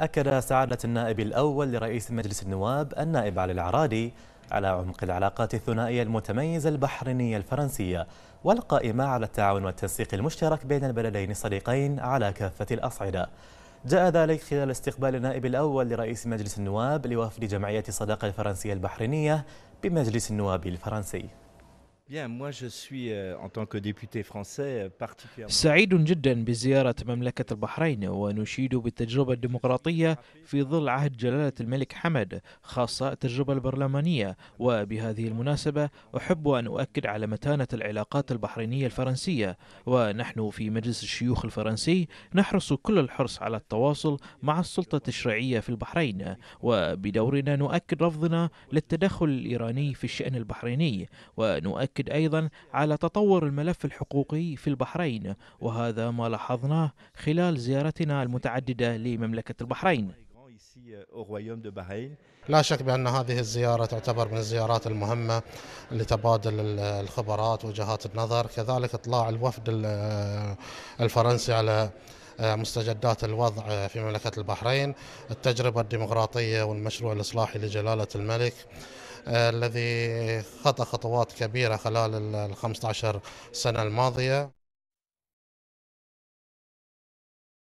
أكد سعادة النائب الأول لرئيس مجلس النواب النائب علي العرادي على عمق العلاقات الثنائية المتميزة البحرينية الفرنسية والقائمة على التعاون والتنسيق المشترك بين البلدين الصديقين على كافة الأصعدة جاء ذلك خلال استقبال النائب الأول لرئيس مجلس النواب لوفد جمعية الصداقة الفرنسية البحرينية بمجلس النواب الفرنسي Euh, euh, سعيد جدا بزيارة مملكة البحرين ونشيد بالتجربة الديمقراطية في ظل عهد جلالة الملك حمد خاصة التجربة البرلمانية وبهذه المناسبة أحب أن أؤكد على متانة العلاقات البحرينية الفرنسية ونحن في مجلس الشيوخ الفرنسي نحرص كل الحرص على التواصل مع السلطة التشريعية في البحرين وبدورنا نؤكد رفضنا للتدخل الإيراني في الشأن البحريني ونؤكد يؤكد أيضا على تطور الملف الحقوقي في البحرين وهذا ما لاحظناه خلال زيارتنا المتعددة لمملكة البحرين لا شك بأن هذه الزيارة تعتبر من الزيارات المهمة لتبادل الخبرات وجهات النظر كذلك إطلاع الوفد الفرنسي على مستجدات الوضع في مملكة البحرين التجربة الديمقراطية والمشروع الإصلاحي لجلالة الملك الذي خطى خطوات كبيرة خلال ال 15 سنة الماضية